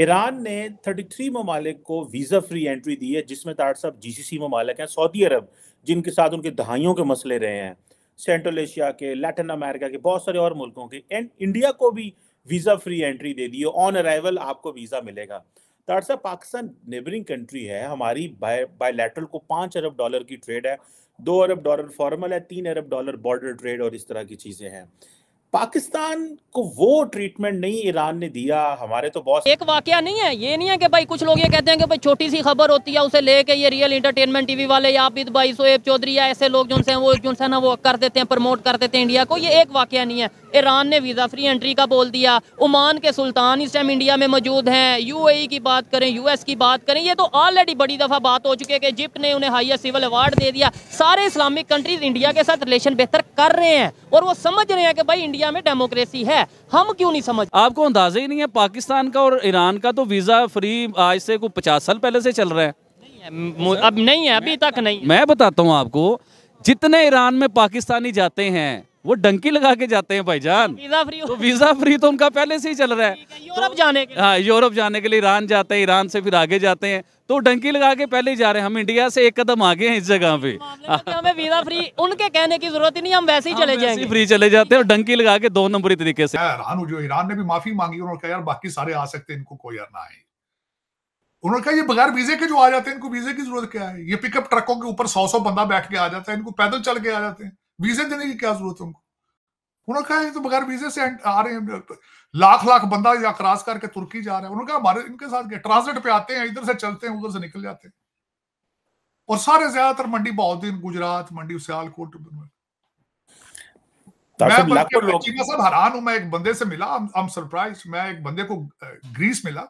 Iran ने 33 ममालिक को वीज़ा फ्री एंट्री दी है जिसमें तार साहब जी सी सी ममालिक हैं सऊदी अरब जिनके साथ उनके दहाइयों के मसले रहे हैं सेंट्रल एशिया के लैटिन अमेरिका के बहुत सारे और मुल्कों के एंड इंडिया को भी वीज़ा फ्री एंट्री दे दी है ऑन अराइवल आपको वीज़ा मिलेगा तार साहब पाकिस्तान नेबरिंग कंट्री है हमारी बायोलेट्रल को पाँच अरब डॉलर की ट्रेड है दो अरब डॉलर फॉर्मल है तीन अरब डॉलर बॉर्डर ट्रेड और इस तरह की चीज़ें हैं पाकिस्तान को वो ट्रीटमेंट नहीं ईरान ने दिया हमारे तो बॉस एक वाक्य नहीं है ये नहीं है कि भाई कुछ लोग ये कहते हैं कि भाई छोटी सी खबर होती है उसे लेके ये रियल इंटरटेनमेंट टीवी वाले या आबिद भाई सोएब चौधरी या ऐसे लोग जो वो जो ना वो कर देते हैं प्रमोट कर देते हैं इंडिया को ये एक वाक्य नहीं है ईरान ने वीज़ा फ्री एंट्री का बोल दिया ओमान के सुल्तान इस टाइम इंडिया में मौजूद हैं यू e की बात करें यूएस की बात करें ये तो ऑलरेडी बड़ी दफ़ा बात हो चुकी है कि इजिप्ट ने उन्हें हाइस्ट सिविल अवार्ड दे दिया सारे इस्लामिक कंट्रीज इंडिया के साथ रिलेशन बेहतर कर रहे हैं और वो समझ रहे हैं कि भाई इंडिया इंडिया में डेमोक्रेसी है हम क्यों नहीं समझ आपको अंदाजा ही नहीं है पाकिस्तान का और ईरान का तो वीज़ा फ्री आज से कुछ पचास साल पहले से चल रहे हैं अब नहीं है अभी तक नहीं मैं बताता हूँ आपको जितने ईरान में पाकिस्तानी जाते हैं वो डंकी लगा के जाते हैं भाई जान वीजा फ्री तो वीजा फ्री तो उनका पहले से ही चल रहा है यूरोप जाने के हाँ यूरोप जाने के लिए ईरान जाते हैं ईरान से फिर आगे जाते हैं तो डंकी लगा के पहले ही जा रहे हैं हम इंडिया से एक कदम आगे हैं इस जगह पे तो हमें वीजा फ्री उनके कहने की जरूरत ही नहीं हम वैसे ही चले जाएंगे फ्री चले जाते हैं और डंकी लगा के दो नंबरी तरीके से ईरान जो ईरान ने भी माफी मांगी उन्होंने कहा यार बाकी सारे आ सकते हैं इनको कोई ना आए उन्होंने कहा ये बगैर वीजे के जो आ जाते हैं इनको वीजे की जरूरत क्या है ये पिकअप ट्रकों के ऊपर सौ सौ बंदा बैठ के आ जाता है इनको पैदल चल के आ जाते हैं वीजे देने की क्या जरूरत है उनको उन्होंने कहा ये तो बगैर वीजे से आ रहे हैं लाख लाख बंदा या क्रॉस करके तुर्की जा रहे हैं उन्होंने कहा हमारे इनके साथ के ट्रांसलेट पे आते हैं इधर से चलते हैं उधर से निकल जाते हैं और सारे ज्यादातर मंडी बहाउद्दीन गुजरात मंडी सियालकोट तो मैं हैरान हूं मैं एक बंदे से मिला आई एम सरप्राइज मैं एक बंदे को ग्रीस मिला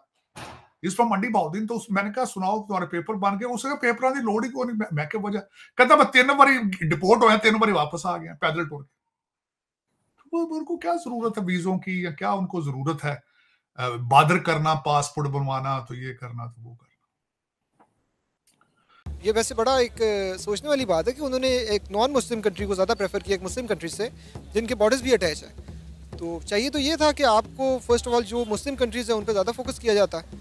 इस पर मंडी बाउद्दीन तो उस मैंने कहा सुनाओ तुम्हारे पेपर बन गए उसने पेपर की लड़ ही कौन नहीं मैं क्या वजह कहता मैं तीन बारी डिपोर्ट होया तीन बारी वापस आ गया पैदल टूर के तो उनको क्या जरूरत है वीजों की या क्या उनको जरूरत है बादर करना पासपोर्ट बनवाना तो ये करना तो वो करना ये वैसे बड़ा एक सोचने वाली बात है कि उन्होंने एक नॉन मुस्लिम कंट्री को ज़्यादा प्रेफर किया एक मुस्लिम कंट्री से जिनके बॉर्डर्स भी अटैच है तो चाहिए तो ये था कि आपको फर्स्ट ऑफ ऑल जो मुस्लिम कंट्रीज़ है उन पर ज़्यादा फोकस किया जाता है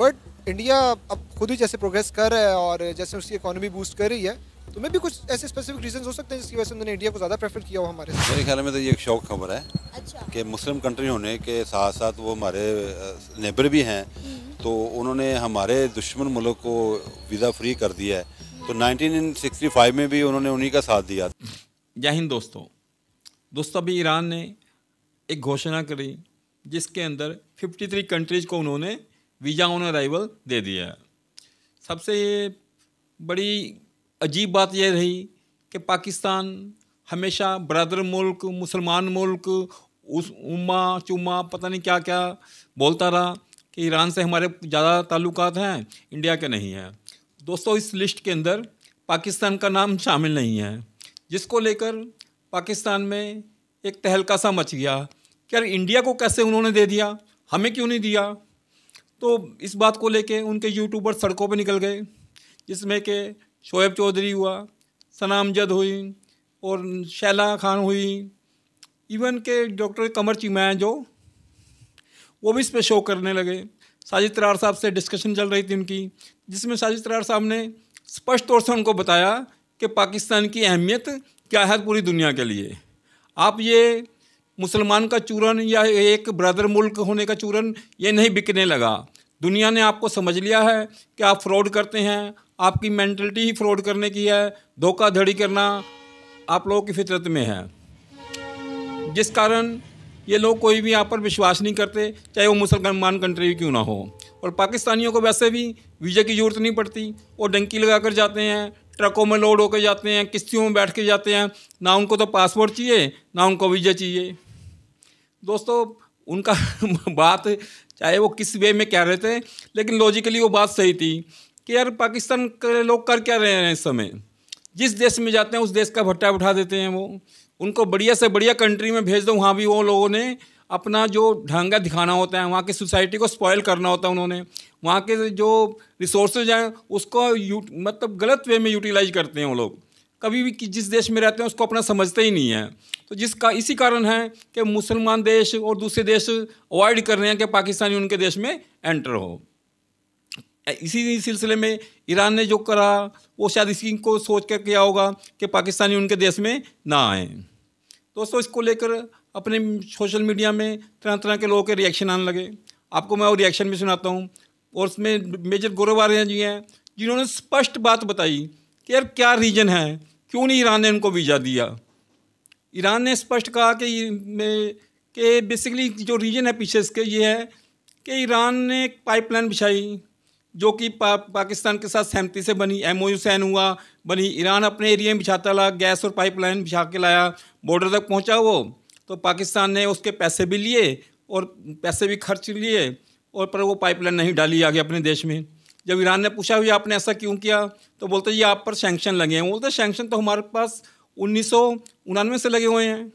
बट इंडिया अब खुद ही जैसे प्रोग्रेस कर रहा है और जैसे उसकी इकोनॉमी बूस्ट कर रही है तो मे भी कुछ ऐसे स्पेसिफिक रीजन हो सकते हैं जिसकी वजह से उन्होंने इंडिया को ज़्यादा प्रेफर किया हो हमारे मेरे ख्याल में तो ये एक शौक खबर है अच्छा। कि मुस्लिम कंट्री होने के साथ साथ वो हमारे नेबर भी हैं हम्म। तो उन्होंने हमारे दुश्मन मुल्क को वीज़ा फ्री कर दिया है तो 1965 में भी उन्होंने उन्हीं का साथ दिया जय हिंद दोस्तों दोस्तों अभी ईरान ने एक घोषणा करी जिसके अंदर 53 कंट्रीज को उन्होंने वीज़ा ऑन अराइवल दे दिया सबसे बड़ी अजीब बात यह रही कि पाकिस्तान हमेशा ब्रदर मुल्क मुसलमान मुल्क उस उमा चुमा पता नहीं क्या क्या बोलता रहा कि ईरान से हमारे ज़्यादा ताल्लुक हैं इंडिया के नहीं हैं दोस्तों इस लिस्ट के अंदर पाकिस्तान का नाम शामिल नहीं है जिसको लेकर पाकिस्तान में एक तहलका सा मच गया कि यार इंडिया को कैसे उन्होंने दे दिया हमें क्यों नहीं दिया तो इस बात को लेके उनके यूट्यूबर सड़कों पे निकल गए जिसमें के शोएब चौधरी हुआ सनामजद हुई और शैला खान हुई इवन के डॉक्टर कमर चीमा जो वो भी इस पर शो करने लगे साजिद तरार साहब से डिस्कशन चल रही थी उनकी जिसमें साजिद तरार साहब ने स्पष्ट तौर से उनको बताया कि पाकिस्तान की अहमियत क्या है पूरी दुनिया के लिए आप ये मुसलमान का चूरन या एक ब्रदर मुल्क होने का चूरन ये नहीं बिकने लगा दुनिया ने आपको समझ लिया है कि आप फ्रॉड करते हैं आपकी मैंटलिटी ही फ्रॉड करने की है धोखाधड़ी करना आप लोगों की फितरत में है जिस कारण ये लोग कोई भी यहाँ पर विश्वास नहीं करते चाहे वो मुसलमान कंट्री क्यों ना हो और पाकिस्तानियों को वैसे भी वीज़े की ज़रूरत नहीं पड़ती वो डंकी लगा कर जाते हैं ट्रकों में लोड होकर जाते हैं किस्तियों में बैठ के जाते हैं ना उनको तो पासपोर्ट चाहिए ना उनको वीज़ा चाहिए दोस्तों उनका बात चाहे वो किस वे में कह रहे थे लेकिन लॉजिकली वो बात सही थी कि यार पाकिस्तान के लोग कर क्या रहे हैं इस समय जिस देश में जाते हैं उस देश का भट्टा उठा देते हैं वो उनको बढ़िया से बढ़िया कंट्री में भेज दो वहाँ भी वो लोगों ने अपना जो ढंगा दिखाना होता है वहाँ की सोसाइटी को स्पॉयल करना होता है उन्होंने वहाँ के जो रिसोर्सेज हैं उसको मतलब गलत वे में यूटिलाइज करते हैं वो लोग कभी भी जिस देश में रहते हैं उसको अपना समझते ही नहीं है तो जिसका इसी कारण है कि मुसलमान देश और दूसरे देश अवॉइड कर रहे हैं कि पाकिस्तानी उनके देश में एंटर हो इसी सिलसिले में ईरान ने जो करा वो शायद इसी को सोच कर किया होगा कि पाकिस्तानी उनके देश में ना आए दोस्तों इसको लेकर अपने सोशल मीडिया में तरह तरह के लोगों के रिएक्शन आने लगे आपको मैं वो रिएक्शन भी सुनाता हूँ और उसमें मेजर गौरव आर्य जी हैं जिन्होंने स्पष्ट बात बताई कि यार क्या रीजन है क्यों नहीं ईरान ने उनको वीज़ा दिया ईरान ने स्पष्ट कहा कि कि बेसिकली जो रीजन है पीछे इसके ये है कि ईरान ने एक पाइपलाइन बिछाई जो कि पा, पाकिस्तान के साथ सहमति से बनी एम ओ सैन हुआ बनी ईरान अपने एरिया में बिछाता रहा गैस और पाइपलाइन बिछा के लाया बॉर्डर तक पहुंचा वो तो पाकिस्तान ने उसके पैसे भी लिए और पैसे भी खर्च लिए और पर वो पाइपलाइन नहीं डाली आगे अपने देश में जब ईरान ने पूछा हुई आपने ऐसा क्यों किया तो बोलते ये आप पर सेंक्शन लगे हैं बोलते सेंक्शन तो हमारे पास उन्नीस से लगे हुए हैं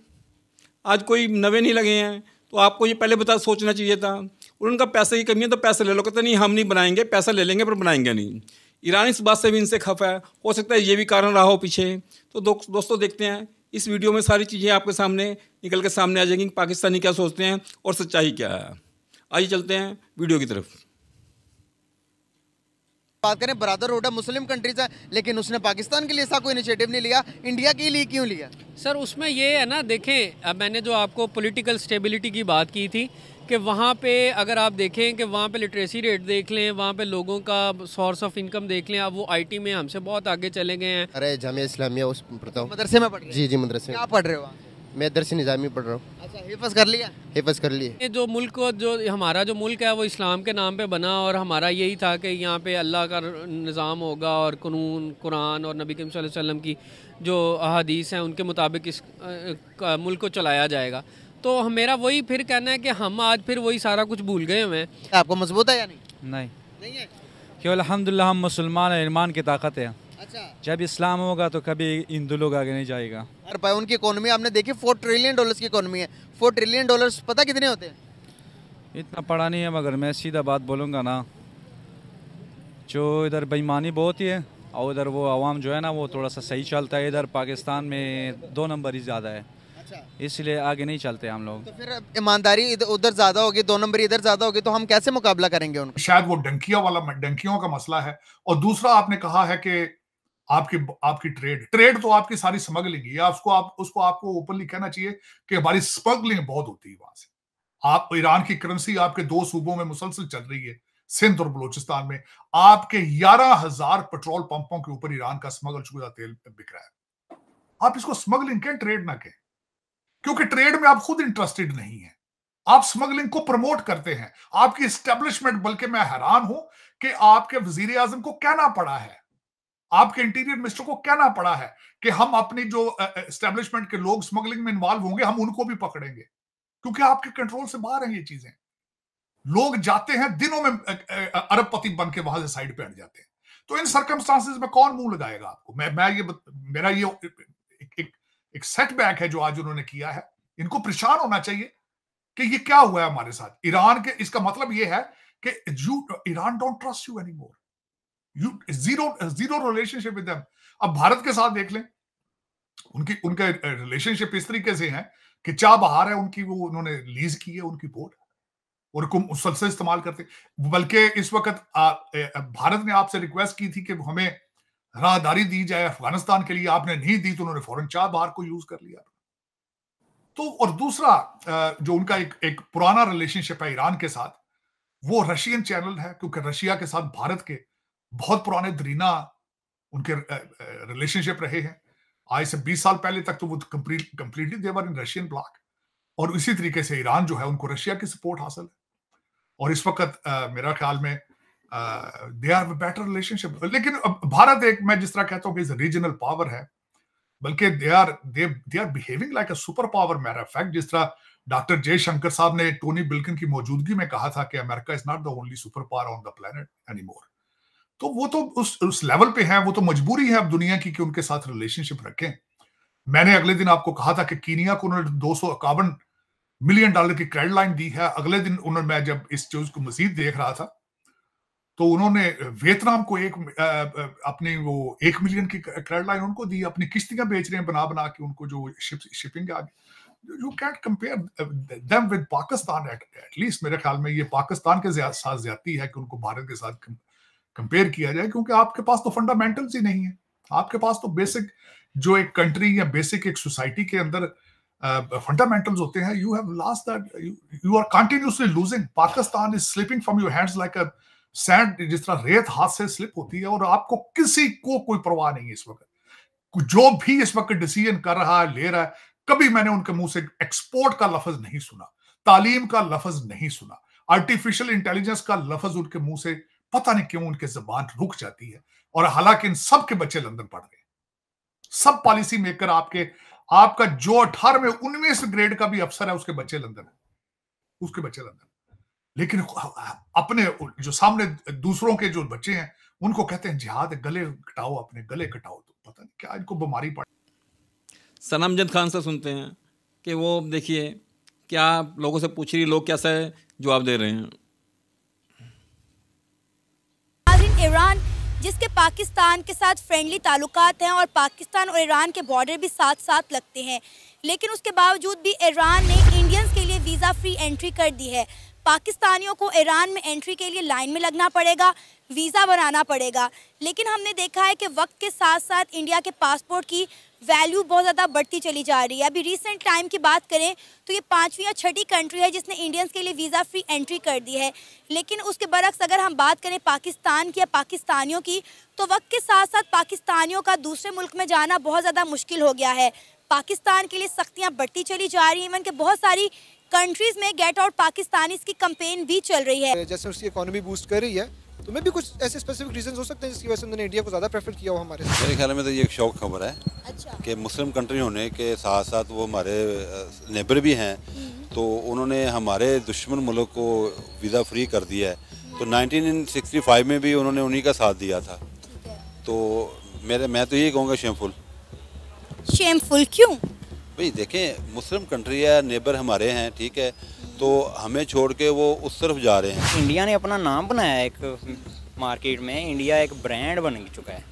आज कोई नवे नहीं लगे हैं तो आपको ये पहले बता सोचना चाहिए था और उनका पैसे की कमी है तो पैसे ले लो कहते नहीं हम नहीं बनाएंगे पैसा ले लेंगे पर बनाएंगे नहीं ईरान इस बात से भी इनसे खफा है हो सकता है ये भी कारण रहा हो पीछे तो दो, दोस्तों देखते हैं इस वीडियो में सारी चीज़ें आपके सामने निकल के सामने आ जाएंगी पाकिस्तानी क्या सोचते हैं और सच्चाई क्या है आइए चलते हैं वीडियो की तरफ बात करें ब्रदर होटा मुस्लिम कंट्रीज है लेकिन उसने पाकिस्तान के लिए ऐसा कोई इनिशिएटिव नहीं लिया इंडिया के लिए क्यों लिया सर उसमें ये है ना देखें अब मैंने जो आपको पॉलिटिकल स्टेबिलिटी की बात की थी कि वहाँ पे अगर आप देखें कि वहाँ पे लिटरेसी रेट देख लें वहाँ पे लोगों का सोर्स ऑफ इनकम देख लें अब वो आईटी में हमसे बहुत आगे चले गए हैं अरे जमे इस्लामिया उस मदरसे में पढ़ जी जी मदरसे क्या पढ़ रहे हो मैं से निज़ामी पढ़ रहा हूँ अच्छा, हिफज कर लिया हिफज कर लिए जो मुल्क को जो हमारा जो मुल्क है वो इस्लाम के नाम पे बना और हमारा यही था कि यहाँ पे अल्लाह का निज़ाम होगा और कानून कुरान और नबी करीम वसल्लम की जो अहादीस हैं उनके मुताबिक इस मुल्क को चलाया जाएगा तो मेरा वही फिर कहना है कि हम आज फिर वही सारा कुछ भूल गए हुए हैं आपको मजबूत है या नहीं नहीं नहीं है केवल अलहमदिल्ला हम मुसलमान ईमान की ताकत है अच्छा जब इस्लाम होगा तो कभी हिंदू लोग आगे नहीं जाएगा और भाई उनकी इकोनॉमी आपने देखी फोर ट्रिलियन डॉलर्स की इकोनॉमी है फोर ट्रिलियन डॉलर्स पता कितने होते हैं इतना पढ़ा नहीं है मगर मैं सीधा बात बोलूँगा ना जो इधर बेईमानी बहुत ही है और उधर वो आवाम जो है ना वो थोड़ा सा सही चलता है इधर पाकिस्तान में दो नंबर ही ज़्यादा है अच्छा। इसलिए आगे नहीं चलते हम लोग तो फिर ईमानदारी उधर ज़्यादा होगी दो नंबर इधर ज़्यादा होगी तो हम कैसे मुकाबला करेंगे उनको शायद वो डंकियों वाला डंकियों का मसला है और दूसरा आपने कहा है कि आपकी आपकी ट्रेड ट्रेड तो आपकी सारी स्मगलिंग है उसको आप उसको आपको ओपनली कहना चाहिए कि हमारी स्मगलिंग बहुत होती है वहां से आप ईरान की करेंसी आपके दो सूबों में मुसलसल चल रही है सिंध और बलोचिस्तान में आपके ग्यारह हजार पेट्रोल पंपों के ऊपर ईरान का स्मगल चुका तेल बिक रहा है आप इसको स्मगलिंग कहें ट्रेड ना कहें क्योंकि ट्रेड में आप खुद इंटरेस्टेड नहीं है आप स्मगलिंग को प्रमोट करते हैं आपकी स्टेब्लिशमेंट बल्कि मैं हैरान हूं कि आपके वजीर आजम को कहना पड़ा है आपके इंटीरियर मिनिस्टर को कहना पड़ा है कि हम अपनी जो एस्टेब्लिशमेंट के लोग स्मगलिंग में इन्वॉल्व होंगे हम उनको भी पकड़ेंगे क्योंकि आपके कंट्रोल से बाहर हैं ये चीजें लोग जाते हैं दिनों में अरबपति बन के वहां से साइड पे हट जाते हैं तो इन सर्कमस्टांसिस में कौन मुंह लगाएगा आपको मैं मैं ये मेरा ये एक, एक, एक सेटबैक है जो आज उन्होंने किया है इनको परेशान होना चाहिए कि ये क्या हुआ है हमारे साथ ईरान के इसका मतलब ये है कि you Iran don't trust you any more zero zero relationship with अब भारत के साथ देख लें उनकी उनका रिलेशनशिप इस तरीके से है कि चा बहार है उनकी वो उन्होंने लीज की है उनकी बोर्ड और कुम उससे इस्तेमाल करते बल्कि इस वक्त भारत ने आपसे रिक्वेस्ट की थी कि हमें राहदारी दी जाए अफगानिस्तान के लिए आपने नहीं दी तो उन्होंने फौरन चाह बहार को यूज कर लिया तो और दूसरा जो उनका एक एक पुराना रिलेशनशिप है ईरान के साथ वो रशियन चैनल है क्योंकि रशिया के साथ भारत के बहुत पुराने दरीना उनके रिलेशनशिप रहे हैं आज से 20 साल पहले तक तो वो completely they were in Russian bloc और इसी तरीके से ईरान जो है उनको रशिया की सपोर्ट हासिल है और इस वक्त मेरा ख्याल में दे आर बेटर रिलेशनशिप लेकिन भारत एक मैं जिस तरह कहता हूँ कि रीजनल पावर है बल्कि they are they they are behaving like a super power matter fact जिस तरह डॉक्टर जयशंकर साहब ने टोनी बिल्किन की मौजूदगी में कहा था कि America is not the only super power on the any anymore तो वो तो उस उस लेवल पे है वो तो मजबूरी है अब दुनिया की कि उनके साथ रिलेशनशिप रखें मैंने अगले दिन आपको कहा था कि कीनिया को उन्होंने दो मिलियन डॉलर की क्रेडिट लाइन दी है अगले दिन उन्होंने मैं जब इस चीज को मजीद देख रहा था तो उन्होंने वियतनाम को एक अपने वो एक मिलियन की क्रेडिट लाइन उनको दी अपनी किश्तियां बेच रहे हैं बना बना के उनको जो शिप शिपिंग आ गई you can't compare them with Pakistan at least मेरे ख्याल में ये पाकिस्तान के साथ ज्यादा है कि उनको भारत के साथ कंपेयर किया जाए क्योंकि आपके पास तो फंडामेंटल्स ही नहीं है आपके पास तो बेसिक जो एक कंट्री या बेसिक एक सोसाइटी के अंदर फंडामेंटल्स uh, होते हैं you have last that you are continuously losing Pakistan is slipping from your hands like a sand जिस तरह रेत हाथ से स्लिप होती है और आपको किसी को कोई परवाह नहीं है इस वक्त जो भी इस वक्त डिसीजन कर रहा है ले रहा है कभी मैंने उनके मुंह से एक्सपोर्ट का लफज नहीं सुना तालीम का लफज नहीं सुना आर्टिफिशियल इंटेलिजेंस का लफज उनके मुंह से पता नहीं क्यों उनके जबान रुक जाती है और हालांकि इन सब के बच्चे लंदन पढ़ रहे सब पॉलिसी मेकर आपके आपका जो अठारहवें उन्नीस ग्रेड का भी अफसर है उसके बच्चे लंदन है उसके बच्चे लंदन लेकिन अपने जो सामने दूसरों के जो बच्चे हैं उनको कहते हैं जिहाद गले कटाओ अपने गले कटाओ तो पता नहीं क्या इनको बीमारी पड़ सनामजद खान से सुनते हैं कि वो देखिए क्या लोगों से पूछ रही लोग कैसे जवाब दे रहे हैं ईरान जिसके पाकिस्तान के साथ फ्रेंडली ताल्लुक हैं और पाकिस्तान और ईरान के बॉर्डर भी साथ साथ लगते हैं लेकिन उसके बावजूद भी ईरान ने इंडियंस के लिए वीज़ा फ्री एंट्री कर दी है पाकिस्तानियों को ईरान में एंट्री के लिए लाइन में लगना पड़ेगा वीज़ा बनाना पड़ेगा लेकिन हमने देखा है कि वक्त के साथ साथ इंडिया के पासपोर्ट की वैल्यू बहुत ज़्यादा बढ़ती चली जा रही है अभी रिसेंट टाइम की बात करें तो ये पाँचवीं या छठी कंट्री है जिसने इंडियंस के लिए वीज़ा फ्री एंट्री कर दी है लेकिन उसके बरक्स अगर हम बात करें पाकिस्तान की या पाकिस्तानियों की तो वक्त के साथ साथ पाकिस्तानियों का दूसरे मुल्क में जाना बहुत ज़्यादा मुश्किल हो गया है पाकिस्तान के लिए सख्तियाँ बढ़ती चली जा रही हैं इवन के बहुत सारी कंट्रीज में गेट आउट पाकिस्तान की कंपेन भी चल रही है जैसे उसकी इकोनॉमी बूस्ट कर रही है तो मैं भी कुछ ऐसे स्पेसिफिक रीजन हो सकते हैं जिसकी वजह से उन्होंने इंडिया को ज़्यादा प्रेफर किया हुआ हमारे मेरे ख्याल में तो ये एक शौक खबर है अच्छा। कि मुस्लिम कंट्री होने के साथ साथ वो हमारे नेबर भी हैं हम्म। तो उन्होंने हमारे दुश्मन मुल्क को वीज़ा फ्री कर दिया है तो 1965 में भी उन्होंने उन्हीं का साथ दिया था तो मेरे मैं तो यही कहूँगा शेमफुल शेमफुल क्यों भाई देखें मुस्लिम कंट्री है नेबर हमारे हैं ठीक है तो हमें छोड़ के वो उस तरफ जा रहे हैं इंडिया ने अपना नाम बनाया है एक मार्केट में इंडिया एक ब्रांड बन चुका है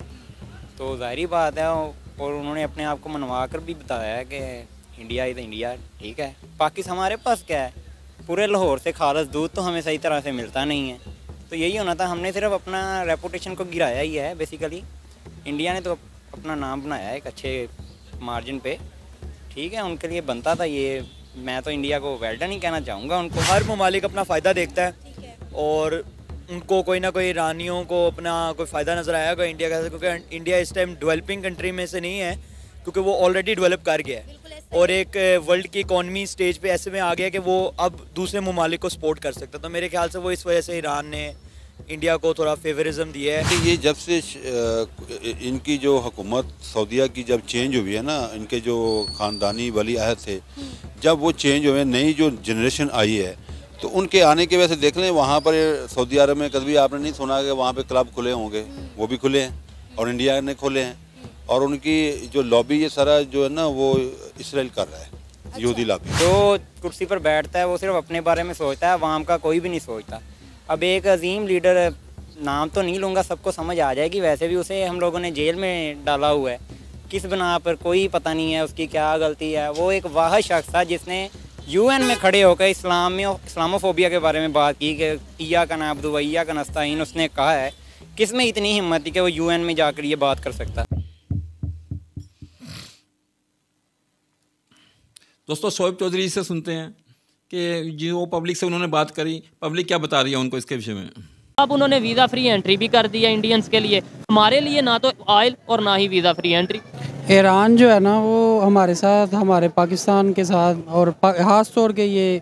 तो जाहरी बात है और उन्होंने अपने आप को मनवा कर भी बताया है कि इंडिया इज इंडिया ठीक है पाकिस्तान हमारे पास क्या है पूरे लाहौर से खालस दूध तो हमें सही तरह से मिलता नहीं है तो यही होना था हमने सिर्फ अपना रेपूटेशन को गिराया ही है बेसिकली इंडिया ने तो अपना नाम बनाया है एक अच्छे मार्जिन पे ठीक है उनके लिए बनता था ये मैं तो इंडिया को वेल्डन ही कहना चाहूँगा उनको हर ममालिक अपना फ़ायदा देखता है और उनको कोई ना कोई ईरानियों को अपना कोई फ़ायदा नज़र आया होगा इंडिया का क्योंकि इंडिया इस टाइम डेवलपिंग कंट्री में से नहीं है क्योंकि वो ऑलरेडी डेवलप कर गया है और एक वर्ल्ड की इकॉनमी स्टेज पे ऐसे में आ गया कि वो अब दूसरे ममालिक को सपोर्ट कर सकता तो मेरे ख्याल से वो इस वजह से ईरान ने इंडिया को थोड़ा फेवरिज्म दिया है ये जब से इनकी जो हुकूमत सऊदिया की जब चेंज हुई है ना इनके जो ख़ानदानी वली अहद थे जब वो चेंज हुए नई जो जनरेशन आई है तो उनके आने की वजह से देख लें वहाँ पर सऊदी अरब में कभी आपने नहीं सुना कि वहाँ पर क्लब खुले होंगे वो भी खुले हैं और इंडिया ने खोले हैं और उनकी जो लॉबी ये सारा जो है ना वो इसराइल कर रहा है अच्छा। यहूदी लॉबी जो तो कुर्सी पर बैठता है वो सिर्फ अपने बारे में सोचता है वहाँ का कोई भी नहीं सोचता अब एक अजीम लीडर नाम तो नहीं लूँगा सबको समझ आ जाएगी वैसे भी उसे हम लोगों ने जेल में डाला हुआ है किस बना पर कोई पता नहीं है उसकी क्या गलती है वो एक वाह शख्स था जिसने यूएन में खड़े होकर इस्लाम में इस्लामोफोबिया के बारे में बात की कि या का ना अब्दुवैया का नस्ताइन उसने कहा है किस में इतनी हिम्मत थी कि वो यूएन में जाकर ये बात कर सकता दोस्तों शोएब चौधरी से सुनते हैं कि जो पब्लिक से उन्होंने बात करी पब्लिक क्या बता रही है उनको इसके विषय में अब उन्होंने वीज़ा फ्री एंट्री भी कर दी है इंडियंस के लिए हमारे लिए ना तो ऑयल और ना ही वीज़ा फ्री एंट्री ईरान जो है ना वो हमारे साथ हमारे पाकिस्तान के साथ और खास तौर के ये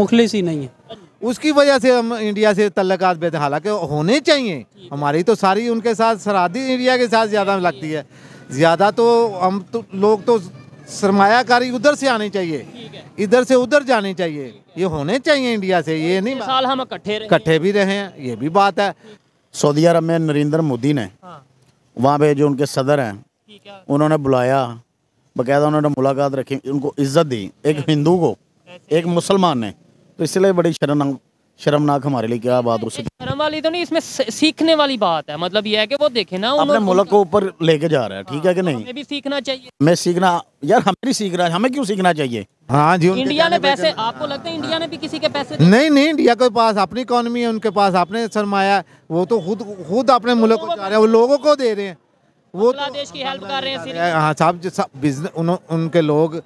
मुखलिस ही नहीं है उसकी वजह से हम इंडिया से तल्लक बेहतर हालांकि होने चाहिए हमारी तो सारी उनके साथ सरहदी इंडिया के साथ ज़्यादा लगती है ज़्यादा तो हम तो लोग तो सरमायाकारी उधर से आनी चाहिए इधर से उधर जानी चाहिए ये होने चाहिए इंडिया से ये नहीं साल हम इकट्ठे भी रहे हैं ये भी बात है सऊदी अरब में नरेंद्र मोदी ने हाँ। वहाँ पे जो उनके सदर हैं उन्होंने बुलाया बाकायदा उन्होंने मुलाकात रखी उनको इज्जत दी एक हिंदू को एक मुसलमान ने तो इसलिए बड़ी शर्म शर्मनाक हमारे लिए क्या बात हो सकती शर्म वाली तो नहीं इसमें सीखने वाली बात है मतलब ये है कि वो देखे ना अपने मुल्क को ऊपर लेके जा रहा है ठीक है कि हाँ, नहीं भी सीखना चाहिए मैं सीखना यार हमें भी सीख रहा है हमें क्यों सीखना चाहिए हाँ जी इंडिया ने पैसे आपको लगता है इंडिया ने भी किसी के पैसे नहीं नहीं इंडिया के पास अपनी इकोनॉमी है उनके पास अपने सरमाया वो तो खुद खुद अपने मुल्क को जा रहे हैं वो लोगों को दे रहे हैं वो तो बांग्लादेश की हेल्प कर रहे हैं हाँ साहब बिजनेस उनके लोग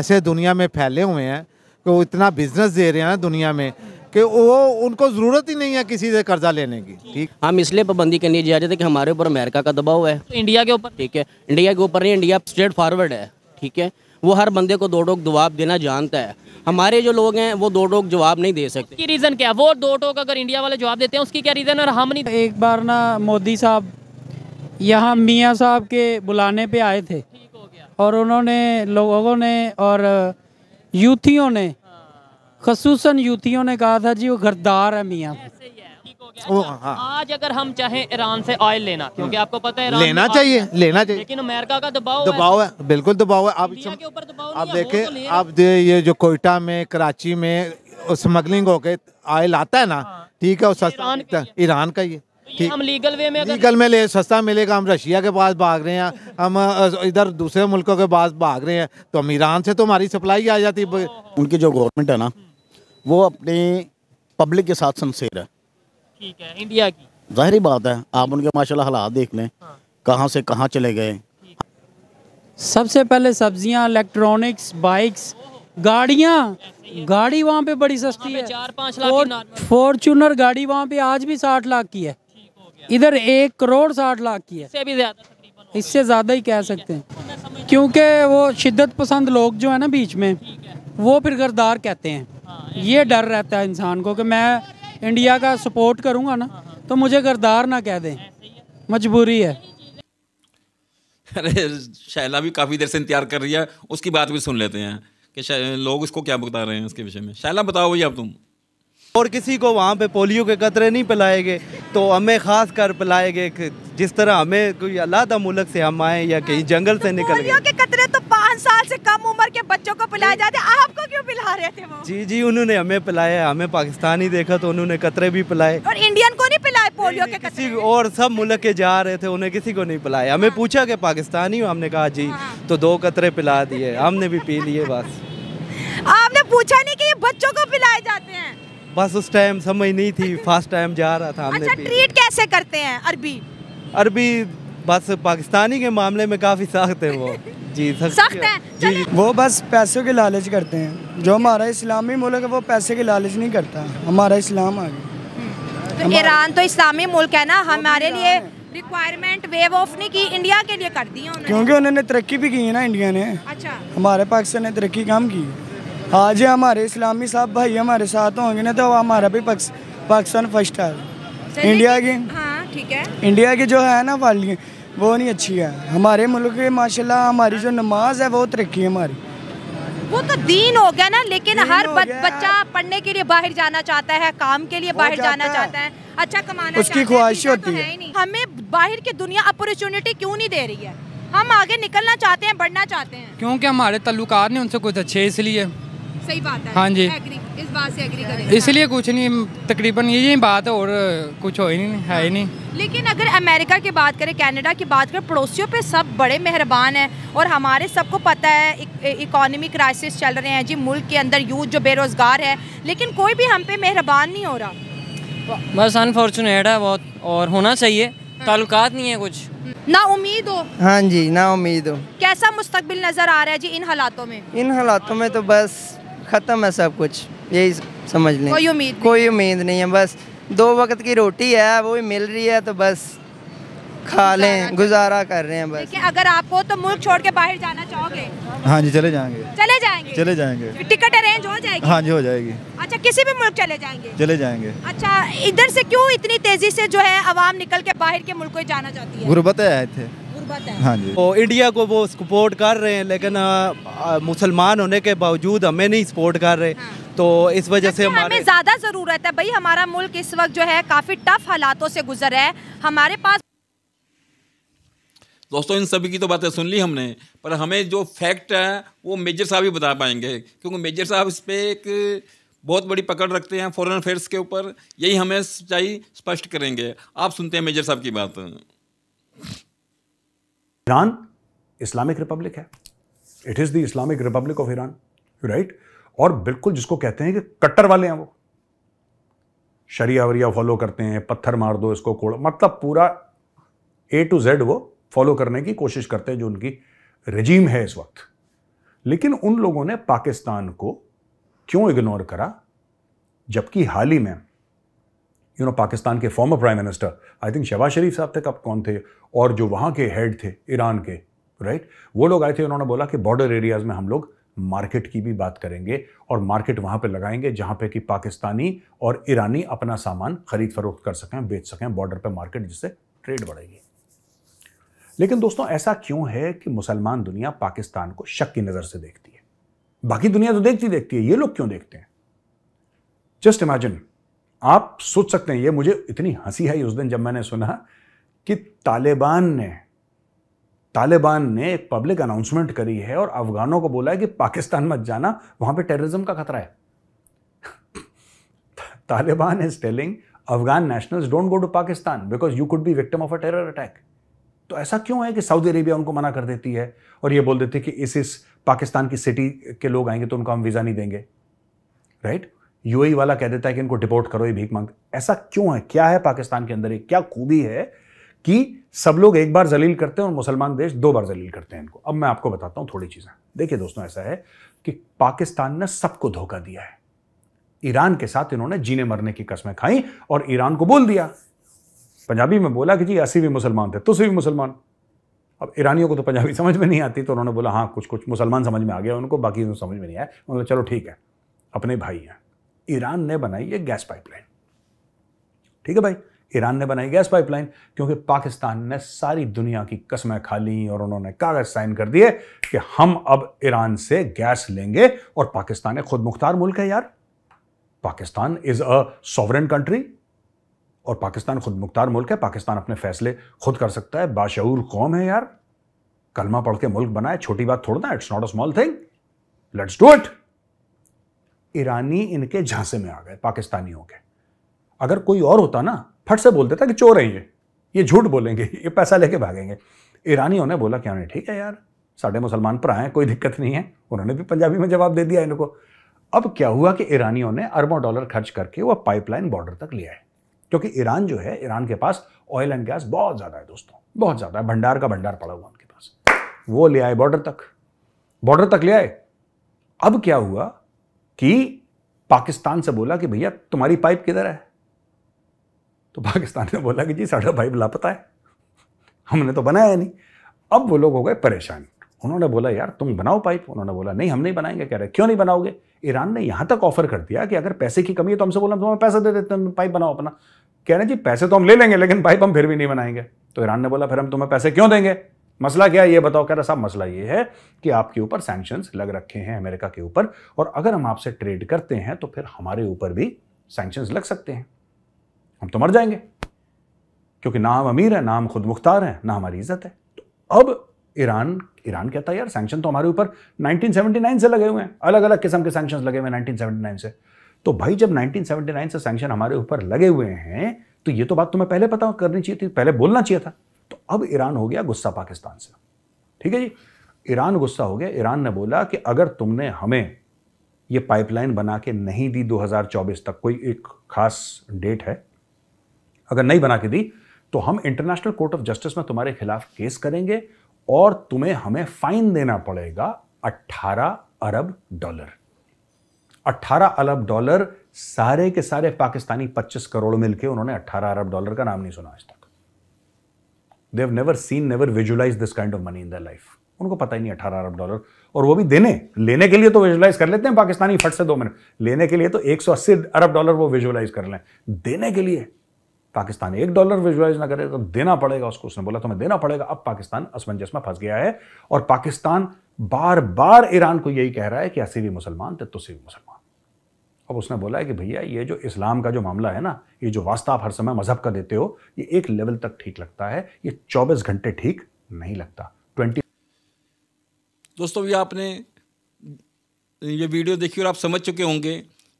ऐसे दुनिया में फैले हुए हैं कि वो इतना बिजनेस दे रहे हैं ना दुनिया में कि वो उनको ज़रूरत ही नहीं है किसी से कर्जा लेने की ठीक हम इसलिए पाबंदी करनी जा रहे थे कि हमारे ऊपर अमेरिका का दबाव है तो इंडिया के ऊपर ठीक है इंडिया के ऊपर नहीं इंडिया स्ट्रेट फॉरवर्ड है ठीक है वो हर बंदे को दो टोक जवाब देना जानता है हमारे जो लोग हैं वो दो टोक जवाब नहीं दे सकते रीज़न क्या वो दो टोक अगर इंडिया वाले जवाब देते हैं उसकी क्या रीज़न और हम नहीं एक बार ना मोदी साहब यहाँ मियाँ साहब के बुलाने पे आए थे और उन्होंने लोगों ने और यूथियों ने खसूस युतियों ने कहा था जी वो गर्दार है मियाँ आज अगर हम चाहें ईरान से ऑयल लेना क्योंकि हम्म। आपको पता है लेना चाहिए लेना चाहिए लेकिन अमेरिका का दबाव दबाव है बिल्कुल दबाव है आप के ऊपर दबाव आप देखे तो आप दे ये जो कोयटा में कराची में स्मगलिंग होके ऑयल आता है ना हाँ। ठीक है सस्ता ईरान का तो ये हम लीगल वे में लीगल में ले सस्ता मिलेगा हम रशिया के पास भाग रहे हैं हम इधर दूसरे मुल्कों के पास भाग रहे हैं तो हम ईरान से तो हमारी सप्लाई आ जाती उनकी जो गवर्नमेंट है ना हम्म। वो अपनी पब्लिक के साथ है ठीक है इंडिया की जाहरी बात है आप उनके माशाल्लाह हालात देख लें हाँ। कहाँ से कहाँ चले गए सबसे पहले सब्जियां इलेक्ट्रॉनिक्स बाइक्स गाड़ियाँ गाड़ी वहाँ पे बड़ी सस्ती है चार पाँच लाख फॉर्चूनर गाड़ी वहाँ पे आज भी साठ लाख की है इधर एक करोड़ साठ लाख की है इससे ज्यादा इससे ज़्यादा ही कह सकते हैं तो क्योंकि वो शिद्दत पसंद लोग जो है ना बीच में वो फिर गरदार कहते हैं ये डर रहता है इंसान को कि मैं इंडिया का सपोर्ट करूंगा ना तो मुझे गरदार ना कह दें मजबूरी है अरे शैला भी काफ़ी देर से इंतजार कर रही है उसकी बात भी सुन लेते हैं कि लोग इसको क्या बता रहे हैं इसके विषय में शैला बताओ भैया अब तुम और किसी को वहाँ पे पोलियो के कतरे नहीं पिलाए गए तो हमें ख़ास कर पिलाए गए जिस तरह हमें कोई अलादा मुल्क से हम आए या कहीं जंगल से तो निकल गए के कतरे तो पाँच साल से कम उम्र के बच्चों को पिलाए जाते आपको क्यों पिला रहे थे वो जी जी उन्होंने हमें पिलाया हमें पाकिस्तान ही देखा तो उन्होंने कतरे भी पिलाए और इंडियन को नहीं पिलाए पोलियो के किसी और सब मुल्क के जा रहे थे उन्हें किसी को नहीं पिलाया हमें हाँ। पूछा कि पाकिस्तानी हो हमने कहा जी हाँ। तो दो कतरे पिला दिए हमने भी पी लिए बस आपने पूछा नहीं कि ये बच्चों को पिलाए जाते हैं बस उस टाइम समझ नहीं थी फर्स्ट टाइम जा रहा था हमने अच्छा ट्रीट कैसे करते हैं अरबी अरबी बस पाकिस्तानी के मामले में काफ़ी सख्त है वो जी सख्त है जी वो बस पैसों के लालच करते हैं जो हमारा इस्लामी मुल्क है वो पैसे के लालच नहीं करता हमारा इस्लाम आगे हम्म। तो ईरान तो इस्लामी मुल्क है ना हमारे लिए रिक्वायरमेंट वेव ऑफ नहीं की इंडिया के लिए कर दी क्योंकि उन्होंने तरक्की भी की है ना इंडिया ने अच्छा हमारे पाकिस्तान ने तरक्की काम की है आज हमारे इस्लामी साहब भाई हमारे साथ होंगे ना तो हमारा भी पाकिस्तान फर्स्ट है इंडिया की हाँ है इंडिया की जो है ना वाली वो नहीं अच्छी है हमारे मुल्क की माशाल्लाह हमारी जो नमाज है वो तरक्की है हमारी वो तो दीन हो गया ना लेकिन हर बच्चा पढ़ने के लिए बाहर जाना चाहता है काम के लिए बाहर जाना चाहता है अच्छा कमाना उसकी ख्वाहिश होती तो है हमें बाहर की दुनिया अपॉर्चुनिटी क्यों नहीं दे रही है हम आगे निकलना चाहते हैं बढ़ना चाहते हैं क्योंकि हमारे तल्लुकार ने उनसे कुछ अच्छे इसलिए सही बात है हाँ जी इस बात से एग्री करें इसलिए कुछ नहीं तकरीबन यही बात है और कुछ हो ही नहीं है ही हाँ। नहीं लेकिन अगर अमेरिका की बात करें कनाडा की बात करें पड़ोसियों पे सब बड़े मेहरबान हैं और हमारे सबको पता है इकोनॉमी क्राइसिस चल रहे हैं जी मुल्क के अंदर यूथ जो बेरोज़गार है लेकिन कोई भी हम पे मेहरबान नहीं हो रहा बस अनफॉर्चुनेट है बहुत और होना चाहिए हाँ। तालुकात नहीं है कुछ ना उम्मीद हो हाँ जी ना उम्मीद हो कैसा मुस्तकबिल नज़र आ रहा है जी इन हालातों में इन हालातों में तो बस ख़त्म है सब कुछ यही समझ लें कोई उम्मीद कोई उम्मीद नहीं है बस दो वक्त की रोटी है वो मिल रही है तो बस खा लें गुजारा कर रहे हैं बस अगर आपको तो मुल्क छोड़ के बाहर जाना चाहोगे हाँ जी चले जाएंगे चले जाएंगे चले जाएंगे टिकट अरेंज हो जाएगी हाँ जी हो जाएगी अच्छा किसी भी मुल्क चले जाएंगे चले जाएंगे अच्छा इधर से क्यों इतनी तेजी से जो है आवाम निकल के बाहर के मुल्क जाना चाहती है गुर्बत है थे हाँ जी वो इंडिया को वो सपोर्ट कर रहे हैं लेकिन मुसलमान होने के बावजूद हमें नहीं सपोर्ट कर रहे हाँ। तो इस वजह से हमें ज़्यादा ज़रूरत है भाई हमारा मुल्क इस वक्त जो है काफ़ी टफ हालातों से गुजर है हमारे पास दोस्तों इन सभी की तो बातें सुन ली हमने पर हमें जो फैक्ट है वो मेजर साहब ही बता पाएंगे क्योंकि मेजर साहब इस पर एक बहुत बड़ी पकड़ रखते हैं फॉरेन अफेयर्स के ऊपर यही हमें सच्चाई स्पष्ट करेंगे आप सुनते हैं मेजर साहब की बात ईरान इस्लामिक रिपब्लिक है it is the Islamic republic of Iran right और बिल्कुल जिसको कहते हैं कि कट्टर वाले हैं वो शरिया वरिया फॉलो करते हैं पत्थर मार दो इसको कोड़ मतलब पूरा ए टू जेड वो फॉलो करने की कोशिश करते हैं जो उनकी रजीम है इस वक्त लेकिन उन लोगों ने पाकिस्तान को क्यों इग्नोर करा जबकि हाल ही में यू नो पाकिस्तान के former prime minister I think Shahbaz Sharif साहब थे कब कौन थे और जो वहाँ के हेड थे ईरान के राइट right? वो लोग आए थे उन्होंने बोला कि बॉर्डर एरियाज़ में हम लोग मार्केट की भी बात करेंगे और मार्केट वहाँ पर लगाएंगे जहाँ पे कि पाकिस्तानी और ईरानी अपना सामान खरीद फरोख्त कर सकें बेच सकें बॉर्डर पर मार्केट जिससे ट्रेड बढ़ेगी लेकिन दोस्तों ऐसा क्यों है कि मुसलमान दुनिया पाकिस्तान को शक की नज़र से देखती है बाकी दुनिया तो देखती देखती है ये लोग क्यों देखते हैं जस्ट इमेजिन आप सोच सकते हैं ये मुझे इतनी हंसी आई उस दिन जब मैंने सुना कि तालिबान ने तालिबान ने एक पब्लिक अनाउंसमेंट करी है और अफगानों को बोला है कि पाकिस्तान मत जाना वहां पे टेररिज्म का खतरा है Taliban is telling Afghan nationals don't go to Pakistan because you could be victim of a terror attack तो ऐसा क्यों है कि सऊदी अरेबिया उनको मना कर देती है और ये बोल देती है कि इस इस पाकिस्तान की सिटी के लोग आएंगे तो उनको हम वीज़ा नहीं देंगे राइट right? यूएई वाला कह देता है कि इनको डिपोर्ट करो ये भीख मांग ऐसा क्यों है क्या है पाकिस्तान के अंदर एक क्या खूबी है कि सब लोग एक बार जलील करते हैं और मुसलमान देश दो बार जलील करते हैं इनको अब मैं आपको बताता हूं थोड़ी चीज़ें देखिए दोस्तों ऐसा है कि पाकिस्तान ने सबको धोखा दिया है ईरान के साथ इन्होंने जीने मरने की कस्में खाई और ईरान को बोल दिया पंजाबी में बोला कि जी असी भी मुसलमान थे तुसी भी मुसलमान अब ईरानियों को तो पंजाबी समझ में नहीं आती तो उन्होंने बोला हाँ कुछ कुछ मुसलमान समझ में आ गया उनको बाकी समझ में नहीं आया उन्होंने चलो ठीक है अपने भाई हैं ईरान ने बनाई एक गैस पाइपलाइन ठीक है भाई ईरान ने बनाई गैस पाइपलाइन क्योंकि पाकिस्तान ने सारी दुनिया की कस्में खा ली और उन्होंने कागज साइन कर दिए कि हम अब ईरान से गैस लेंगे और पाकिस्तान एक खुद मुख्तार मुल्क है यार Pakistan is a sovereign country और पाकिस्तान खुद मुख्तार मुल्क है पाकिस्तान अपने फैसले खुद कर सकता है बाशूर कौम है यार कलमा पढ़ के मुल्क बनाए छोटी बात थोड़ा it's not a small thing let's do it ईरानी इनके झांसे में आ गए पाकिस्तानियों के अगर कोई और होता ना फट से बोल देता कि चोर हैं ये ये झूठ बोलेंगे ये पैसा लेके भागेंगे ईरानियों ने बोला क्या हाँ, ठीक है यार साढ़े मुसलमान पर आए कोई दिक्कत नहीं है उन्होंने भी पंजाबी में जवाब दे दिया इनको अब क्या हुआ कि ईरानियों ने अरबों डॉलर खर्च करके वह पाइपलाइन बॉर्डर तक लिया है क्योंकि ईरान जो है ईरान के पास ऑयल एंड गैस बहुत ज़्यादा है दोस्तों बहुत ज़्यादा है भंडार का भंडार पड़ा हुआ उनके पास वो ले आए बॉर्डर तक बॉर्डर तक ले आए अब क्या हुआ कि पाकिस्तान से बोला कि भैया तुम्हारी पाइप किधर है तो पाकिस्तान ने बोला कि जी साढ़ा पाइप लापता है हमने तो बनाया नहीं अब वो लोग हो गए परेशान उन्होंने बोला यार तुम बनाओ पाइप उन्होंने बोला नहीं हम नहीं बनाएंगे कह रहे क्यों नहीं बनाओगे ईरान ने यहां तक ऑफर कर दिया कि अगर पैसे की कमी है तो हमसे बोला तुम्हें पैसे दे देते हैं पाइप बनाओ अपना कह रहे जी पैसे तो हम ले लेंगे लेकिन पाइप हम फिर भी नहीं बनाएंगे तो ईरान ने बोला फिर हम तुम्हें पैसे क्यों देंगे मसला क्या है ये बताओ कह रहा साहब मसला ये है कि आपके ऊपर सैंक्शन लग रखे हैं अमेरिका के ऊपर और अगर हम आपसे ट्रेड करते हैं तो फिर हमारे ऊपर भी सैंक्शन लग सकते हैं हम तो मर जाएंगे क्योंकि ना हम अमीर हैं ना हम खुद मुख्तार हैं ना हमारी इज्जत है तो अब ईरान ईरान कहता है यार सैंक्शन तो हमारे ऊपर 1979 से लगे हुए हैं अलग अलग किस्म के सैंक्शन लगे हुए हैं 1979 से तो भाई जब 1979 से सैंक्शन हमारे ऊपर लगे हुए हैं तो ये तो बात तुम्हें पहले पता करनी चाहिए थी पहले बोलना चाहिए था अब ईरान हो गया गुस्सा पाकिस्तान से ठीक है जी ईरान गुस्सा हो गया ईरान ने बोला कि अगर तुमने हमें ये पाइपलाइन बना के नहीं दी 2024 तक कोई एक खास डेट है अगर नहीं बना के दी तो हम इंटरनेशनल कोर्ट ऑफ जस्टिस में तुम्हारे खिलाफ केस करेंगे और तुम्हें हमें फाइन देना पड़ेगा 18 अरब डॉलर 18 अरब डॉलर सारे के सारे पाकिस्तानी 25 करोड़ मिलके उन्होंने 18 अरब डॉलर का नाम नहीं सुना आज तक they have never seen never visualise this kind of money in the life उनको पता ही नहीं अठारह अरब डॉलर और वो भी देने लेने के लिए तो विजुलाइज कर लेते हैं पाकिस्तानी फट से दो मिनट लेने के लिए तो एक सौ अस्सी अरब डॉलर वो विजुलाइज कर लें देने के लिए पाकिस्तान एक डॉलर विजुलाइज ना करे तो देना पड़ेगा उसको उसने बोला तो हमें देना पड़ेगा अब पाकिस्तान असमंजस में फंस गया है और पाकिस्तान बार बार ईरान को यही कह रहा है कि भी मुसलमान तो तुसी मुसलमान अब उसने बोला है कि भैया ये जो इस्लाम का जो मामला है ना ये जो वास्ता आप हर समय मजहब का देते हो ये एक लेवल तक ठीक लगता है ये चौबीस घंटे ठीक नहीं लगता ट्वेंटी दोस्तों भी आपने ये वीडियो देखी और आप समझ चुके होंगे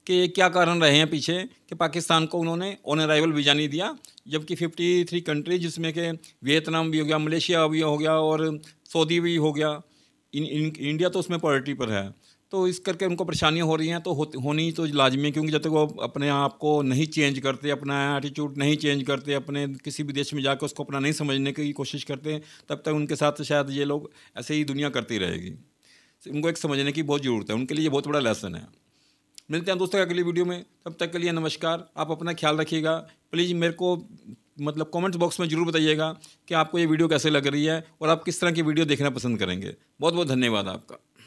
कि ये क्या कारण रहे हैं पीछे कि पाकिस्तान को उन्होंने ऑन अराइवल वीज़ा नहीं दिया जबकि 53 कंट्री जिसमें के वियतनाम भी हो गया मलेशिया भी हो गया और सऊदी भी हो गया इन, इन इंडिया तो उसमें पॉलिटी पर है तो इस करके उनको परेशानियाँ हो रही हैं तो हो, होनी तो लाजमी है क्योंकि जब तक वो अपने आप को नहीं चेंज करते अपना एटीट्यूड नहीं चेंज करते अपने किसी भी देश में जाकर उसको अपना नहीं समझने की कोशिश करते तब तक उनके साथ शायद ये लोग ऐसे ही दुनिया करती रहेगी तो उनको एक समझने की बहुत ज़रूरत है उनके लिए बहुत बड़ा लेसन है मिलते हैं दोस्तों अगली वीडियो में तब तक के लिए नमस्कार आप अपना ख्याल रखिएगा प्लीज़ मेरे को मतलब कमेंट बॉक्स में ज़रूर बताइएगा कि आपको ये वीडियो कैसे लग रही है और आप किस तरह की वीडियो देखना पसंद करेंगे बहुत बहुत धन्यवाद आपका